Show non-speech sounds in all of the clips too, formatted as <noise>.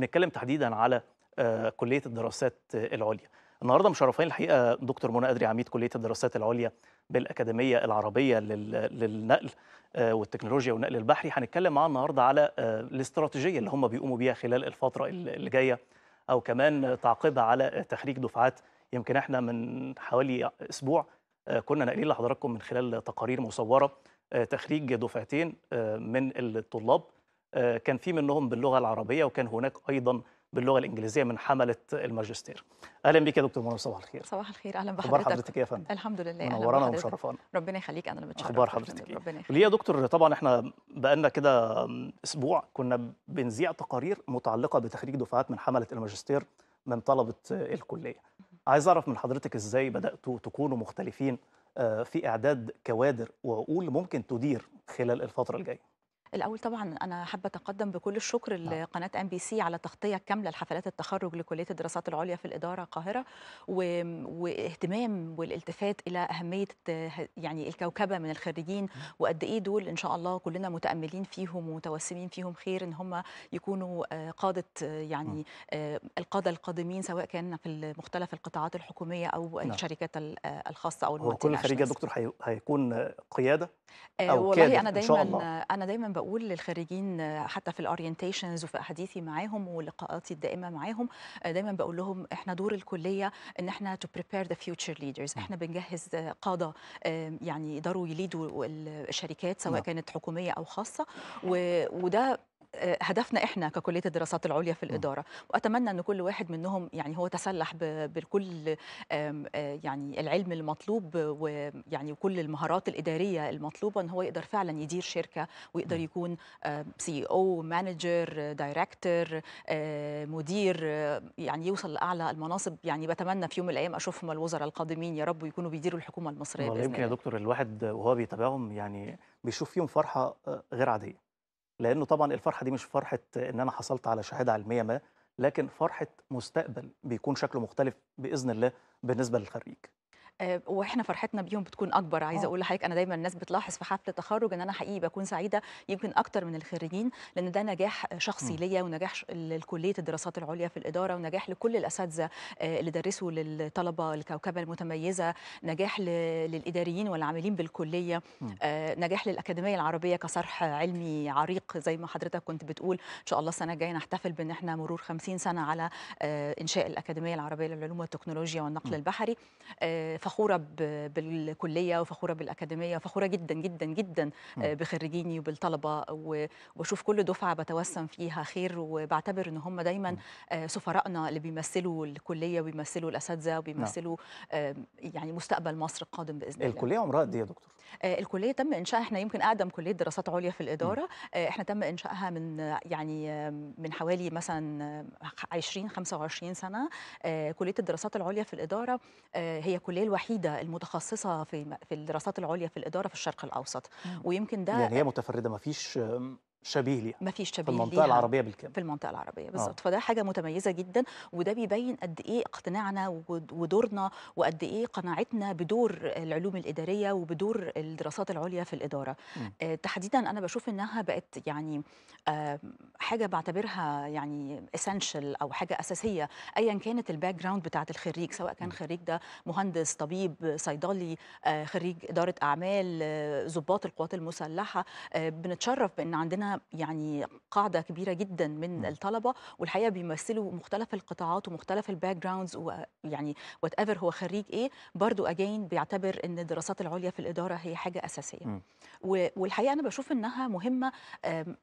نتكلم تحديدا على آه، كليه الدراسات آه، العليا النهارده مشرفين الحقيقه دكتور منى ادري عميد كليه الدراسات العليا بالاكاديميه العربيه للنقل آه، والتكنولوجيا والنقل البحري هنتكلم معاه النهارده على الاستراتيجيه اللي هم بيقوموا بيها خلال الفتره اللي جايه او كمان تعقيبها على تخريج دفعات يمكن احنا من حوالي اسبوع كنا ناقلين لحضراتكم من خلال تقارير مصوره تخريج دفعتين من الطلاب آه، كان في منهم باللغه العربيه وكان هناك ايضا باللغه الانجليزيه من حمله الماجستير. اهلا بك يا دكتور منى صباح الخير. صباح الخير اهلا بحضرتك. اخبار حضرتك يا فندم؟ الحمد لله منورانا ومشرفانا. ربنا يخليك انا اللي بتشرف. اخبار حضرتك إيه؟ ربنا يخليك. ليه يا دكتور طبعا احنا بقالنا كده اسبوع كنا بنذيع تقارير متعلقه بتخريج دفعات من حمله الماجستير من طلبه الكليه. عايز اعرف من حضرتك ازاي بداتوا تكونوا مختلفين آه، في اعداد كوادر وعقول ممكن تدير خلال الفتره الجايه. الاول طبعا انا حابه اتقدم بكل الشكر نعم. لقناه ام بي سي على تغطيه كامله لحفلات التخرج لكليه الدراسات العليا في الاداره القاهره و... واهتمام والالتفات الى اهميه يعني الكوكبه من الخريجين نعم. وقد ايه دول ان شاء الله كلنا متاملين فيهم ومتوسمين فيهم خير ان هم يكونوا آه، قاده آه، يعني نعم. آه، القاده القادمين سواء كان في مختلف القطاعات الحكوميه او الشركات الخاصه او هو كل خريج دكتور هيكون قياده او والله كادر انا دايما إن شاء الله. انا دايما بقول بقول للخريجين حتى في الاورينتيشنز وفي احاديثي معاهم ولقاءاتي الدائمه معاهم آه، دايما بقول لهم احنا دور الكليه ان احنا تو بريبير ذا فيوتشر ليدرز احنا بنجهز قاده آه، يعني يقدروا يليدوا الشركات سواء نعم. كانت حكوميه او خاصه نعم. وده هدفنا احنا ككليه الدراسات العليا في الاداره واتمنى ان كل واحد منهم يعني هو تسلح بكل آه، يعني العلم المطلوب ويعني وكل المهارات الاداريه المطلوبه ان هو يقدر فعلا يدير شركه ويقدر يكون سي او مانجر دايركتور مدير يعني يوصل لاعلى المناصب يعني بتمنى في يوم من الايام اشوفهم الوزراء القادمين يا رب ويكونوا بيديروا الحكومه المصريه يمكن يا دكتور الواحد وهو بيتابعهم يعني بيشوف فيهم فرحه آه، غير عاديه لانه طبعا الفرحه دي مش فرحه ان انا حصلت على شهاده علميه ما لكن فرحه مستقبل بيكون شكله مختلف باذن الله بالنسبه للخريج آه، واحنا فرحتنا بيهم بتكون اكبر عايزه آه. اقول لحضرتك انا دايما الناس بتلاحظ في حفله التخرج ان انا حقيقي بكون سعيده يمكن اكتر من الخريجين لان ده نجاح شخصي ليا ونجاح لكليه الدراسات العليا في الاداره ونجاح لكل الاساتذه آه، اللي درسوا للطلبه الكوكبه المتميزه نجاح للاداريين والعاملين بالكليه نجاح للاكاديميه العربيه كصرح علمي عريق زي ما حضرتك كنت بتقول ان شاء الله السنه الجايه نحتفل بان احنا مرور 50 سنه على انشاء الاكاديميه العربيه للعلوم والتكنولوجيا والنقل البحري فخوره بالكليه وفخوره بالاكاديميه وفخوره جدا جدا جدا آه، بخريجيني وبالطلبه وبشوف كل دفعه بتوسم فيها خير وبعتبر ان هم دايما آه، سفرائنا اللي بيمثلوا الكليه وبيمثلوا الاساتذه وبيمثلوا آه، يعني مستقبل مصر القادم باذن الله الكليه عمرها قد ايه يا دكتور الكليه تم انشائها احنا يمكن اقدم كليه دراسات عليا في الاداره احنا تم انشائها من يعني من حوالي مثلا 20 25 سنه كليه الدراسات العليا في الاداره هي كليه الوحيده المتخصصه في في الدراسات العليا في الاداره في الشرق الاوسط ويمكن ده يعني هي متفرده ما فيش شبيه ليها ما فيش شبيه في المنطقه ليها العربيه بالكامل في المنطقه العربيه بالظبط آه. فده حاجه متميزه جدا وده بيبين قد ايه اقتناعنا ودورنا وقد ايه قناعتنا بدور العلوم الاداريه وبدور الدراسات العليا في الاداره آه تحديدا انا بشوف انها بقت يعني آه حاجه بعتبرها يعني اسينشال او حاجه اساسيه ايا كانت الباك جراوند بتاعه الخريج سواء كان خريج ده مهندس طبيب صيدلي آه خريج اداره اعمال آه، ضباط آه القوات المسلحه آه بنتشرف بان عندنا يعني قاعده كبيره جدا من الطلبه والحقيقه بيمثلوا مختلف القطاعات ومختلف الباك جراوندز ويعني وات ايفر هو خريج ايه برضو اجين بيعتبر ان الدراسات العليا في الاداره هي حاجه اساسيه م. والحقيقه انا بشوف انها مهمه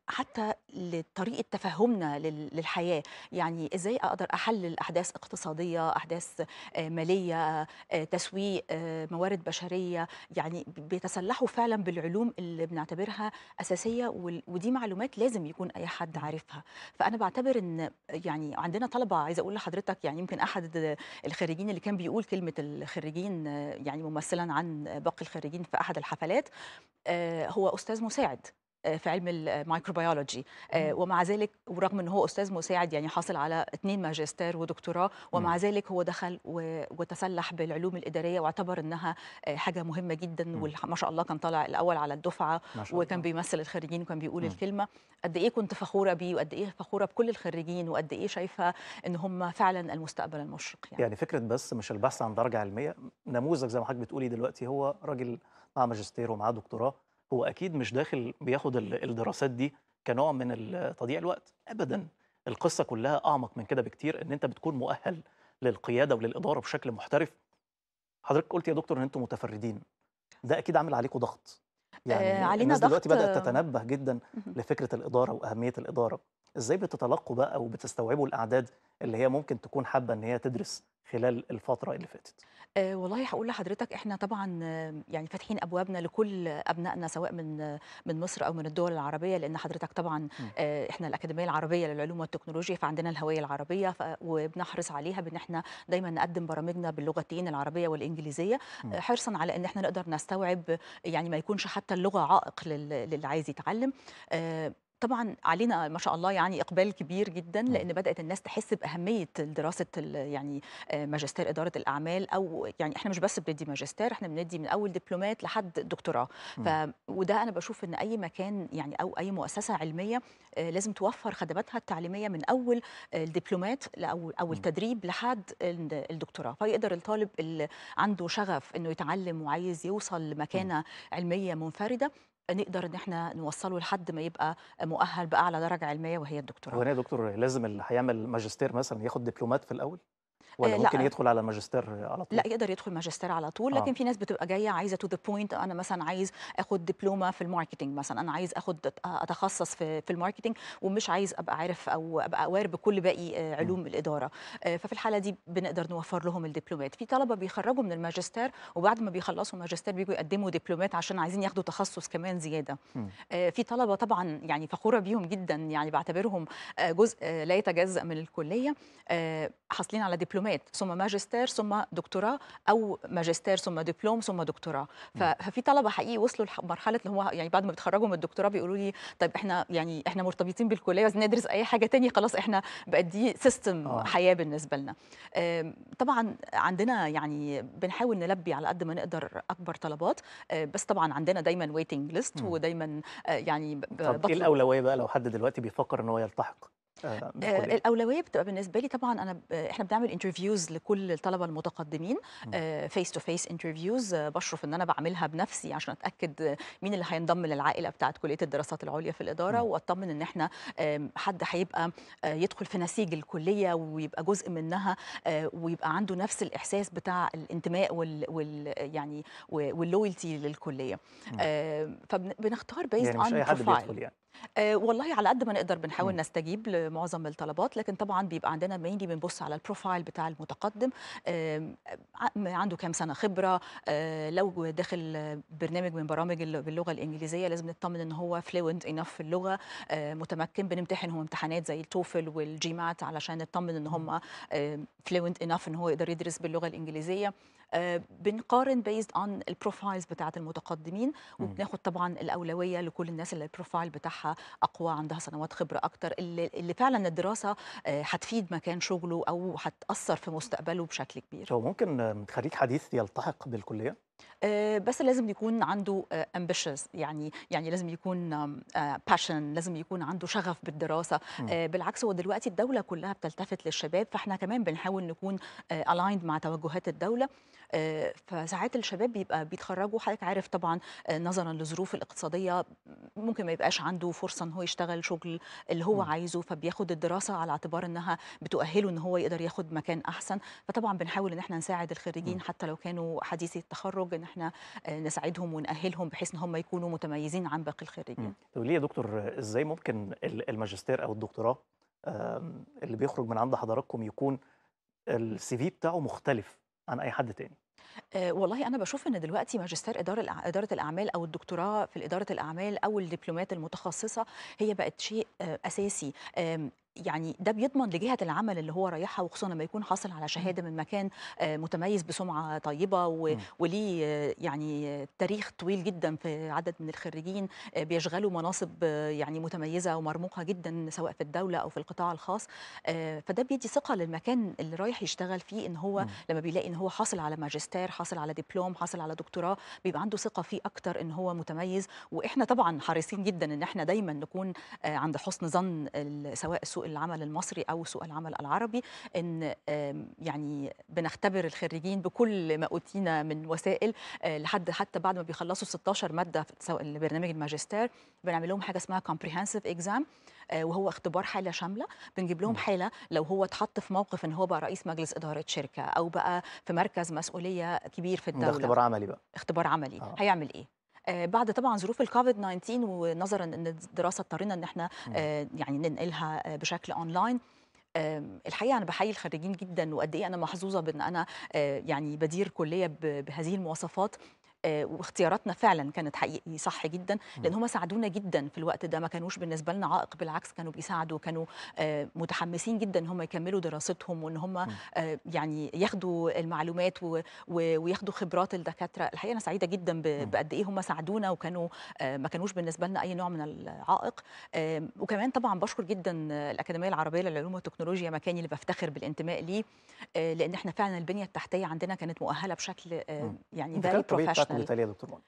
حتى لطريقه تفهمنا للحياه يعني ازاي اقدر احلل احداث اقتصاديه احداث آه، ماليه آه، تسويق آه، موارد بشريه يعني بيتسلحوا فعلا بالعلوم اللي بنعتبرها اساسيه ودي معلومات لازم يكون اي حد عارفها فانا بعتبر ان يعني عندنا طلبه عايزه اقول لحضرتك يعني يمكن احد الخريجين اللي كان بيقول كلمه الخريجين يعني ممثلا عن باقي الخريجين في احد الحفلات آه، هو استاذ مساعد آه، في علم الميكروبيولوجي آه، ومع ذلك ورغم ان هو استاذ مساعد يعني حاصل على اثنين ماجستير ودكتوراه ومع ذلك هو دخل وتسلح بالعلوم الاداريه واعتبر انها آه، حاجه مهمه جدا وما شاء الله كان طالع الاول على الدفعه وكان بيمثل الخريجين وكان بيقول الكلمه قد ايه كنت فخوره بيه وقد ايه فخوره بكل الخريجين وقد ايه شايفه ان هم فعلا المستقبل المشرق يعني. يعني فكره بس مش البحث عن درجه علميه نموذج زي ما حضرتك بتقولي دلوقتي هو راجل مع ماجستير ومعاه دكتوراه هو اكيد مش داخل بياخد الدراسات دي كنوع من تضييع الوقت ابدا القصه كلها اعمق من كده بكتير ان انت بتكون مؤهل للقياده وللاداره بشكل محترف حضرتك قلت يا دكتور ان انتم متفردين ده اكيد عامل عليكم ضغط آه، يعني آه علينا الناس ضغط دلوقتي بدات تتنبه جدا لفكره الاداره واهميه الاداره ازاي بتتلقوا بقى وبتستوعبوا الاعداد اللي هي ممكن تكون حابه ان هي تدرس خلال الفترة اللي فاتت؟ آه، والله هقول لحضرتك احنا طبعا يعني فاتحين ابوابنا لكل ابنائنا سواء من من مصر او من الدول العربيه لان حضرتك طبعا آه، احنا الاكاديميه العربيه للعلوم والتكنولوجيا فعندنا الهويه العربيه وبنحرص عليها بان احنا دايما نقدم برامجنا باللغتين العربيه والانجليزيه آه، حرصا على ان احنا نقدر نستوعب يعني ما يكونش حتى اللغه عائق للي عايز يتعلم طبعا علينا ما شاء الله يعني اقبال كبير جدا لان بدات الناس تحس باهميه دراسه يعني آه، ماجستير اداره الاعمال او يعني احنا مش بس بندي ماجستير احنا بندي من اول دبلومات لحد دكتوراه ف وده انا بشوف ان اي مكان يعني او اي مؤسسه علميه آه، لازم توفر خدماتها التعليميه من اول الدبلومات او او التدريب لحد الدكتوراه فيقدر الطالب اللي عنده شغف انه يتعلم وعايز يوصل لمكانه علميه منفرده نقدر ان احنا نوصله لحد ما يبقى مؤهل باعلى درجه علميه وهي الدكتوراه. هو يا دكتور لازم اللي هيعمل ماجستير مثلا ياخد دبلومات في الاول؟ ولا آه، ممكن لا. يدخل على ماجستير على طول لا يقدر يدخل ماجستير على طول آه. لكن في ناس بتبقى جايه عايزه تو ذا بوينت انا مثلا عايز اخد دبلومه في الماركتنج مثلا انا عايز اخد اتخصص في في الماركتنج ومش عايز ابقى عارف او ابقى اوار بكل باقي آه، علوم م. الاداره ففي الحاله دي بنقدر نوفر لهم الدبلومات في طلبه بيخرجوا من الماجستير وبعد ما بيخلصوا ماجستير بيجوا يقدموا دبلومات عشان عايزين ياخدوا تخصص كمان زياده م. في طلبه طبعا يعني فخوره بيهم جدا يعني بعتبرهم جزء لا يتجزا من الكليه حاصلين على دبلومات دبلومات ثم ماجستير ثم دكتوراه او ماجستير ثم دبلوم ثم دكتوراه ففي طلبه حقيقي وصلوا لمرحله اللي هو يعني بعد ما بيتخرجوا من الدكتوراه بيقولوا لي طيب احنا يعني احنا مرتبطين بالكليه عايزين ندرس اي حاجه تانية خلاص احنا بقت دي سيستم آه. حياه بالنسبه لنا طبعا عندنا يعني بنحاول نلبي على قد ما نقدر اكبر طلبات آه، بس طبعا عندنا دايما ويتنج ليست ودايما آه، يعني طب ايه الاولويه بقى لو حد دلوقتي بيفكر ان هو يلتحق آه، آه، الاولويه بتبقى بالنسبه لي طبعا انا احنا بنعمل انترفيوز لكل الطلبه المتقدمين فيس تو فيس انترفيوز بشرف ان انا بعملها بنفسي عشان اتاكد مين اللي هينضم للعائله بتاعه كليه الدراسات العليا في الاداره واطمن ان احنا حد هيبقى آه، يدخل في نسيج الكليه ويبقى جزء منها ويبقى عنده نفس الاحساس بتاع الانتماء وال, وال... يعني واللويالتي للكليه فبنختار بيز يعني مش اي حد بيدخل يعني آه، والله على قد ما نقدر بنحاول نستجيب لمعظم الطلبات لكن طبعا بيبقى عندنا مينلي بنبص على البروفايل بتاع المتقدم عنده كام سنه خبره آه، لو داخل برنامج من برامج باللغه الانجليزيه لازم نطمن ان هو فلوينت انف في اللغه آه، متمكن بنمتحن هو امتحانات زي التوفل والجيمات علشان نطمن ان هم فلوينت انف ان هو يقدر يدرس باللغه الانجليزيه آه، بنقارن بيزد اون البروفايلز بتاعه المتقدمين وبناخد طبعا الاولويه لكل الناس اللي البروفايل بتاعها اقوى عندها سنوات خبره اكتر اللي, اللي فعلا الدراسه آه، هتفيد مكان شغله او هتاثر في مستقبله بشكل كبير هو ممكن آه، خريج حديث يلتحق بالكليه آه، بس لازم يكون عنده امبيشنز آه، يعني يعني لازم يكون باشن آه، لازم يكون عنده شغف بالدراسه م. بالعكس هو دلوقتي الدوله كلها بتلتفت للشباب فاحنا كمان بنحاول نكون الايند مع توجهات الدوله فساعات الشباب بيبقى بيتخرجوا حضرتك عارف طبعا نظرا للظروف الاقتصاديه ممكن ما يبقاش عنده فرصه ان هو يشتغل شغل اللي هو م. عايزه فبياخد الدراسه على اعتبار انها بتؤهله ان هو يقدر ياخد مكان احسن فطبعا بنحاول ان احنا نساعد الخريجين حتى لو كانوا حديثي التخرج التخرج ان احنا آه، نساعدهم ونأهلهم بحيث ان هم يكونوا متميزين عن باقي الخريجين طب ليه يا دكتور ازاي ممكن الماجستير او الدكتوراه اللي بيخرج من عند حضراتكم يكون السي في بتاعه مختلف عن اي حد تاني آه، والله انا بشوف ان دلوقتي ماجستير اداره اداره الاعمال او الدكتوراه في اداره الاعمال او الدبلومات المتخصصه هي بقت شيء آه، اساسي يعني ده بيضمن لجهه العمل اللي هو رايحها وخصوصا لما يكون حاصل على شهاده من مكان آه، متميز بسمعه طيبه وليه آه، يعني تاريخ طويل جدا في عدد من الخريجين آه، بيشغلوا مناصب يعني متميزه ومرموقه جدا سواء في الدوله او في القطاع الخاص فده بيدي ثقه للمكان اللي رايح يشتغل فيه ان هو لما بيلاقي ان هو حاصل على ماجستير حاصل على دبلوم حاصل على دكتوراه بيبقى عنده ثقه فيه اكتر ان هو متميز واحنا طبعا حريصين جدا ان احنا دايما نكون عند حسن ظن سواء السوق سوق العمل المصري او سوق العمل العربي ان يعني بنختبر الخريجين بكل ما اوتينا من وسائل آه، لحد حتى بعد ما بيخلصوا 16 ماده سواء برنامج الماجستير بنعمل لهم حاجه اسمها كومبريهنسيف اكزام آه، وهو اختبار حاله شامله بنجيب لهم حاله لو هو اتحط في موقف ان هو بقى رئيس مجلس اداره شركه او بقى في مركز مسؤوليه كبير في الدوله ده اختبار عملي بقى اختبار عملي آه. هيعمل ايه آه، بعد طبعا ظروف الكوفيد 19 ونظرا ان الدراسه اضطرينا ان احنا آه، يعني ننقلها آه، بشكل اونلاين الحقيقه انا بحيي الخريجين جدا وقد ايه انا محظوظه بان انا يعني بدير كليه بهذه المواصفات آه، واختياراتنا فعلا كانت حقيقي صح جدا لان هم ساعدونا جدا في الوقت ده ما كانوش بالنسبه لنا عائق بالعكس كانوا بيساعدوا كانوا آه، متحمسين جدا ان هم يكملوا دراستهم وان هم آه، يعني ياخدوا المعلومات وياخدوا خبرات الدكاتره الحقيقه انا سعيده جدا بقد ايه هم ساعدونا وكانوا ما كانوش بالنسبه لنا اي نوع من العائق وكمان طبعا بشكر جدا الاكاديميه العربيه للعلوم والتكنولوجيا مكاني اللي بفتخر بالانتماء ليه لان احنا فعلا البنيه التحتيه عندنا كانت مؤهله بشكل يعني فيري إيه بروفيشنال فال... بالتالي دكتور منى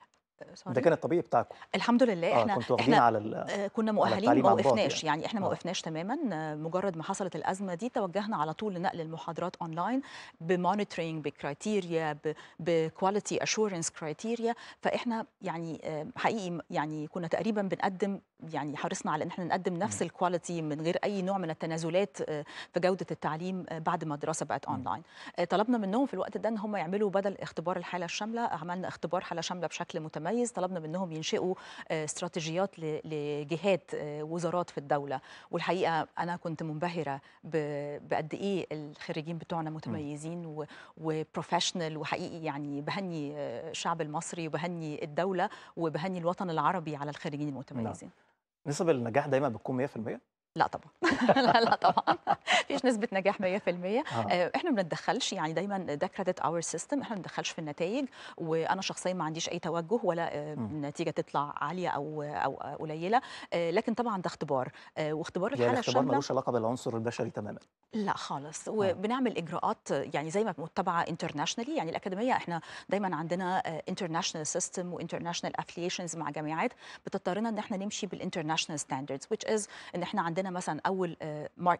ده آه، كان الطبيعي بتاعكم الحمد لله آه، احنا آه كنتوا احنا على آه، كنا مؤهلين ما وقفناش يعني. يعني احنا ما وقفناش تماما مجرد ما حصلت الازمه دي توجهنا على طول لنقل المحاضرات اونلاين بمونيتورنج بكرايتيريا بكواليتي اشورنس كرايتيريا فاحنا يعني حقيقي يعني كنا تقريبا بنقدم يعني حرصنا على ان احنا نقدم نفس الكواليتي من غير اي نوع من التنازلات آه، في جوده التعليم آه، بعد ما الدراسه بقت اونلاين آه، طلبنا منهم في الوقت ده ان هم يعملوا بدل اختبار الحاله الشامله عملنا اختبار حاله شامله بشكل متميز طلبنا منهم ينشئوا استراتيجيات لجهات وزارات في الدوله والحقيقه انا كنت منبهره بقد ايه الخريجين بتوعنا متميزين وبروفيشنال وحقيقي يعني بهني الشعب المصري وبهني الدوله وبهني الوطن العربي على الخريجين المتميزين نعم. نسب النجاح دايما بتكون 100% لا طبعا <laughs> لا لا طبعا فيش نسبه نجاح 100% آه. آه. احنا ما بنتدخلش يعني دايما ده كريدت اور سيستم احنا ما بنتدخلش في النتائج وانا شخصيا ما عنديش اي توجه ولا النتيجه آه، تطلع عاليه او او آه، قليله لكن طبعا ده اختبار واختبار يعني الحاله يعني الاختبار ملوش علاقه بالعنصر البشري تماما لا خالص وبنعمل اجراءات يعني زي ما متبعه انترناشونالي يعني الاكاديميه احنا دايما عندنا انترناشونال سيستم وانترناشونال افليشنز مع جامعات بتضطرنا ان احنا نمشي بالانترناشونال ستاندردز which از ان احنا عندنا عندنا مثلا اول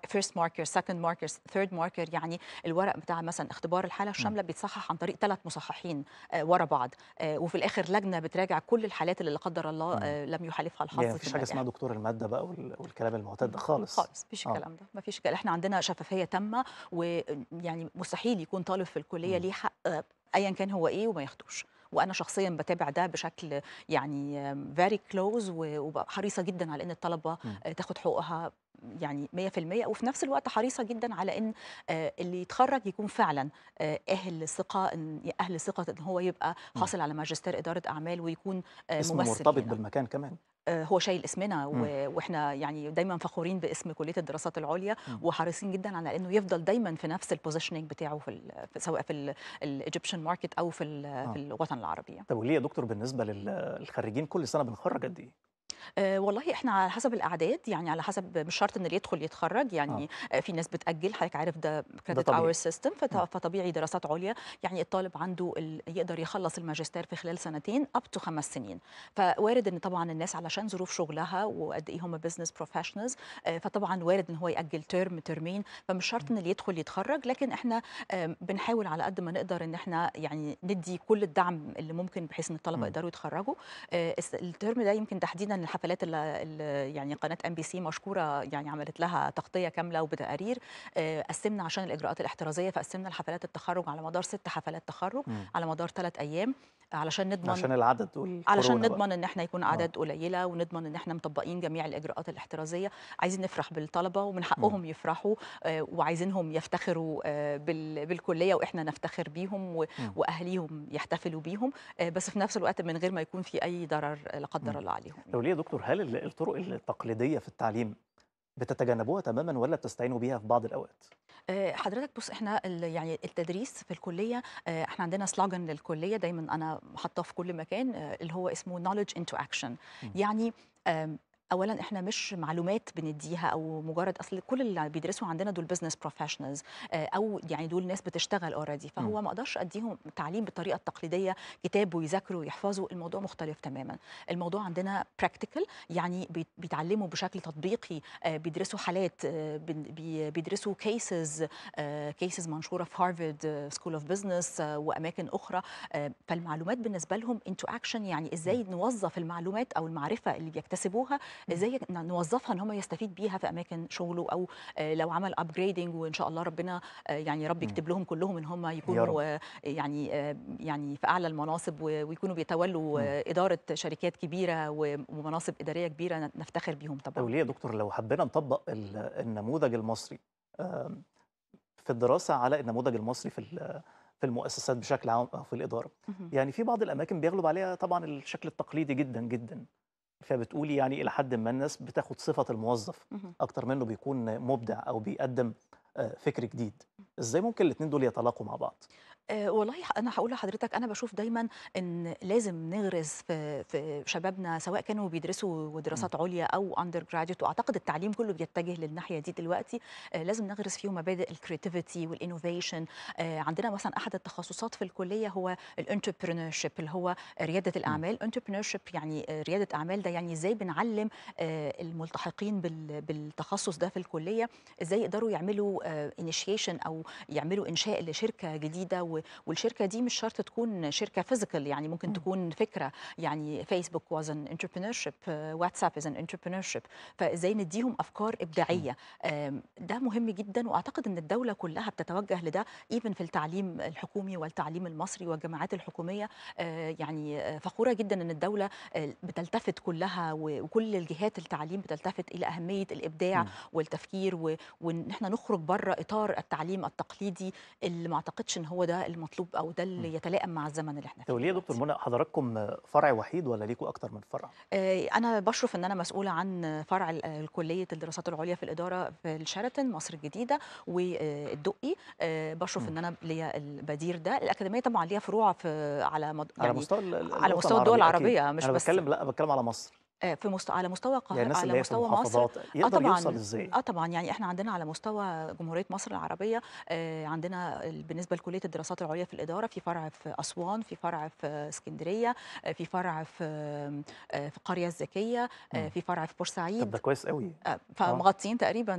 فيرست ماركر سكند ماركر ثيرد ماركر يعني الورق بتاع مثلا اختبار الحاله الشامله بيتصحح عن طريق ثلاث مصححين آه، ورا بعض آه، وفي الاخر لجنه بتراجع كل الحالات اللي لا قدر الله آه، لم يحالفها الحظ يعني مفيش حاجه اسمها دكتور الماده بقى والكلام المعتاد خالص خالص مفيش الكلام ده مفيش احنا عندنا شفافيه تامه ويعني مستحيل يكون طالب في الكليه ليه حق ايا كان هو ايه وما ياخدوش وانا شخصيا بتابع ده بشكل يعني فيري كلوز وحريصه جدا على ان الطلبه تاخد حقوقها يعني 100% وفي نفس الوقت حريصه جدا على ان آه، اللي يتخرج يكون فعلا آه، اهل ثقه ان اهل ثقه ان هو يبقى حاصل على ماجستير اداره اعمال ويكون آه، ممثل مرتبط هنا. بالمكان كمان آه، هو شايل اسمنا واحنا يعني دايما فخورين باسم كليه الدراسات العليا وحريصين جدا على انه يفضل دايما في نفس البوزيشننج بتاعه في سواء في الايجيبشن ماركت او في في آه. الوطن العربي طب وليه يا دكتور بالنسبه للخريجين كل سنه بنخرج قد ايه آه، والله احنا على حسب الاعداد يعني على حسب مش شرط ان اللي يدخل يتخرج يعني آه. آه، في ناس بتاجل حضرتك عارف ده كريدت اور سيستم فطبيعي دراسات عليا يعني الطالب عنده ال... يقدر يخلص الماجستير في خلال سنتين اب تو خمس سنين فوارد ان طبعا الناس علشان ظروف شغلها وقد ايه هم بزنس بروفيشنالز آه، فطبعا وارد ان هو ياجل ترم ترمين فمش شرط ان اللي يدخل يتخرج لكن احنا بنحاول على قد ما نقدر ان احنا يعني ندي كل الدعم اللي ممكن بحيث ان الطلبه يقدروا يتخرجوا الترم ده يمكن تحديدا الحفلات اللي يعني قناه ام بي سي مشكوره يعني عملت لها تغطيه كامله وبتقارير آه، قسمنا عشان الاجراءات الاحترازيه فقسمنا الحفلات التخرج على مدار ست حفلات تخرج على مدار ثلاث ايام علشان نضمن عشان العدد علشان نضمن بقى. ان احنا يكون اعداد آه. قليله ونضمن ان احنا مطبقين جميع الاجراءات الاحترازيه عايزين نفرح بالطلبه ومن حقهم م. يفرحوا آه، وعايزينهم يفتخروا بالكليه واحنا نفتخر بيهم واهليهم يحتفلوا بيهم بس في نفس الوقت من غير ما يكون في اي ضرر لا قدر الله عليهم دكتور هل الطرق التقليدية في التعليم بتتجنبوها تماما ولا بتستعينوا بيها في بعض الاوقات آه، حضرتك بص احنا يعني التدريس في الكليه آه، احنا عندنا سلوجن للكليه دايما انا حاطاه في كل مكان آه، اللي هو اسمه knowledge into action يعني اولا احنا مش معلومات بنديها او مجرد اصل كل اللي بيدرسوا عندنا دول بزنس بروفيشنالز آه، او يعني دول ناس بتشتغل اوريدي فهو ما اقدرش اديهم تعليم بالطريقه التقليديه كتاب ويذاكروا ويحفظوا الموضوع مختلف تماما الموضوع عندنا براكتيكال يعني بيتعلموا بشكل تطبيقي آه، بيدرسوا حالات آه، بيدرسوا كيسز كيسز منشوره في هارفارد سكول اوف بزنس واماكن اخرى فالمعلومات بالنسبه لهم انتو اكشن يعني ازاي نوظف المعلومات او المعرفه اللي بيكتسبوها ازاي نوظفها ان هم يستفيد بيها في اماكن شغله او آه، لو عمل ابجريدنج وان شاء الله ربنا آه، يعني رب يكتب لهم كلهم ان هم يكونوا آه، يعني يعني في اعلى المناصب ويكونوا بيتولوا م. اداره شركات كبيره ومناصب اداريه كبيره نفتخر بيهم طبعا وليه يا دكتور لو حبينا نطبق النموذج المصري في الدراسه على النموذج المصري في في المؤسسات بشكل عام او في الاداره يعني في بعض الاماكن بيغلب عليها طبعا الشكل التقليدي جدا جدا فبتقولي يعني الى حد ما الناس بتاخد صفه الموظف اكتر منه بيكون مبدع او بيقدم آه، فكر جديد ازاي ممكن الاثنين دول يتلاقوا مع بعض آه، والله انا هقول لحضرتك انا بشوف دايما ان لازم نغرس في في شبابنا سواء كانوا بيدرسوا دراسات عليا او اندر جراديوت واعتقد التعليم كله بيتجه للناحيه دي دلوقتي آه، لازم نغرس فيهم مبادئ الكريتيفيتي والانوفيشن آه، عندنا مثلا احد التخصصات في الكليه هو الانتربرينور اللي هو رياده الاعمال انتربرينور يعني رياده اعمال ده يعني ازاي بنعلم الملتحقين بالتخصص ده في الكليه ازاي يقدروا يعملوا انيشيشن او يعملوا انشاء لشركه جديده والشركه دي مش شرط تكون شركه فيزيكال يعني ممكن تكون فكره يعني فيسبوك واز ان انتربرينور شيب واتساب از ان انتربرينور شيب فازاي نديهم افكار ابداعيه ده مهم جدا واعتقد ان الدوله كلها بتتوجه لده ايفن في التعليم الحكومي والتعليم المصري والجامعات الحكوميه آه، يعني آه، فخوره جدا ان الدوله آه، بتلتفت كلها وكل الجهات التعليم بتلتفت الى اهميه الابداع والتفكير وان احنا نخرج بره اطار التعليم التقليدي اللي ما اعتقدش ان هو ده المطلوب او ده اللي يتلائم مع الزمن اللي احنا فيه. وليه يا دكتور منى حضراتكم فرع وحيد ولا ليكم اكتر من فرع؟ آه، انا بشرف ان انا مسؤوله عن فرع آه، كليه الدراسات العليا في الاداره في الشيراتون مصر الجديده والدقي آه، بشرف ان انا ليا البدير ده الاكاديميه طبعا ليها فروع في على مد... يعني على مستوى على مستوى الدول العربية مش أنا بس بتكلم لا بتكلم على مصر آه، في مست... على مستوى القاهره يعني على مستوى مصر آه، يوصل طبعا اه طبعا يعني احنا عندنا على مستوى جمهوريه مصر العربيه آه عندنا بالنسبه لكليه الدراسات العليا في الاداره في فرع في اسوان في فرع في اسكندريه آه، في فرع في آه في القريه الذكيه آه في فرع في بورسعيد طب ده كويس قوي آه فمغطيين تقريبا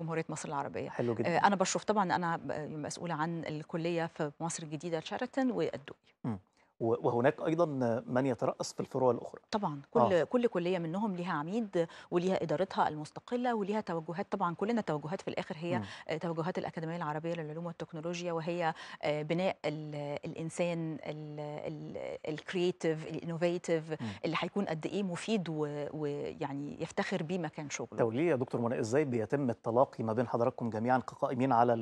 جمهوريه مصر العربيه حلو جدا آه انا بشرف طبعا انا مسؤوله عن الكليه في مصر الجديده شيراتون والدقي وهناك ايضا من يترأس في الفروع الاخرى طبعا كل آه. كل كليه منهم ليها عميد وليها ادارتها المستقله وليها توجهات طبعا كلنا توجهات في الاخر هي م. آه، توجهات الاكاديميه العربيه للعلوم والتكنولوجيا وهي آه، بناء الـ الانسان الكرييتيف الانوفيتيف اللي هيكون قد ايه مفيد ويعني يفتخر بيه مكان شغله طب ليه يا دكتور منى ازاي بيتم التلاقي ما بين حضراتكم جميعا كقائمين على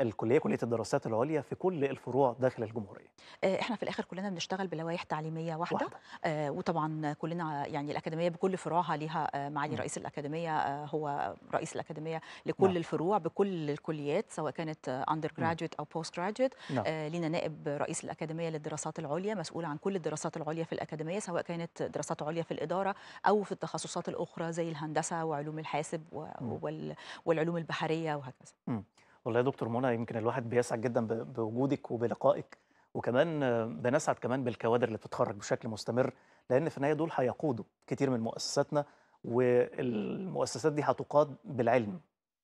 الكليه كليه الدراسات العليا في كل الفروع داخل الجمهوريه آه، احنا في الاخر كلنا بنشتغل بلوائح تعليميه واحده, واحدة. آه وطبعا كلنا يعني الاكاديميه بكل فروعها ليها آه، معالي رئيس الاكاديميه آه هو رئيس الاكاديميه لكل نعم. الفروع بكل الكليات سواء كانت اندر جراديويت او بوست جراديويت نعم. آه لينا نائب رئيس الاكاديميه للدراسات العليا مسؤول عن كل الدراسات العليا في الاكاديميه سواء كانت دراسات عليا في الاداره او في التخصصات الاخرى زي الهندسه وعلوم الحاسب و... والعلوم البحريه وهكذا م. والله يا دكتور منى يمكن الواحد بيسعد جدا بوجودك وبلقائك وكمان بنسعد كمان بالكوادر اللي بتتخرج بشكل مستمر لان في النهايه دول هيقودوا كتير من مؤسساتنا والمؤسسات دي هتقاد بالعلم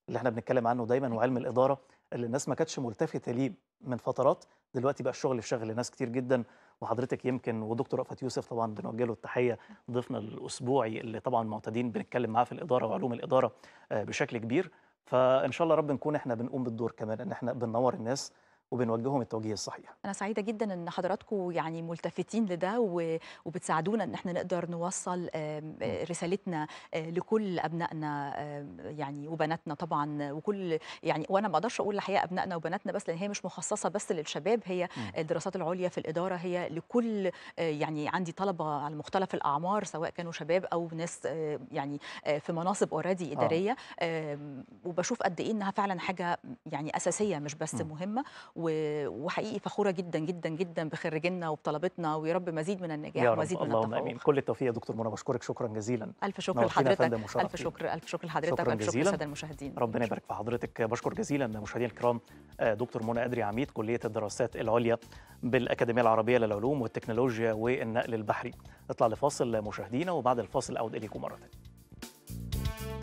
اللي احنا بنتكلم عنه دايما وعلم الاداره اللي الناس ما كانتش ملتفته ليه من فترات دلوقتي بقى الشغل في شغل ناس كتير جدا وحضرتك يمكن ودكتور رأفت يوسف طبعا بنوجه له التحيه ضيفنا الاسبوعي اللي طبعا معتادين بنتكلم معاه في الاداره وعلوم الاداره آه، بشكل كبير فان شاء الله رب نكون احنا بنقوم بالدور كمان ان احنا بننور الناس وبنوجههم التوجيه الصحيح انا سعيده جدا ان حضراتكم يعني ملتفتين لده وبتساعدونا ان احنا نقدر نوصل آه، رسالتنا آه، لكل ابنائنا يعني وبناتنا طبعا وكل يعني وانا ما اقدرش اقول الحقيقه ابنائنا وبناتنا بس لان هي مش مخصصه بس للشباب هي الدراسات العليا في الاداره هي لكل آه، يعني عندي طلبه على مختلف الاعمار سواء كانوا شباب او ناس يعني في مناصب اوريدي اداريه آه. وبشوف قد ايه انها فعلا حاجه يعني اساسيه مش بس م. مهمه وحقيقي فخوره جدا جدا جدا بخريجنا وبطلبتنا ويا رب مزيد من النجاح يا رب ومزيد من من اللهم امين كل التوفيق يا دكتور منى بشكرك شكرا جزيلا الف شكر لحضرتك الف شكر الف شكر لحضرتك الف شكر للساده المشاهدين ربنا يبارك في حضرتك بشكر جزيلا مشاهدينا الكرام آه، دكتور منى ادري عميد كليه الدراسات العليا بالاكاديميه العربيه للعلوم والتكنولوجيا والنقل البحري نطلع لفاصل مشاهدينا وبعد الفاصل اعود اليكم مره ثانيه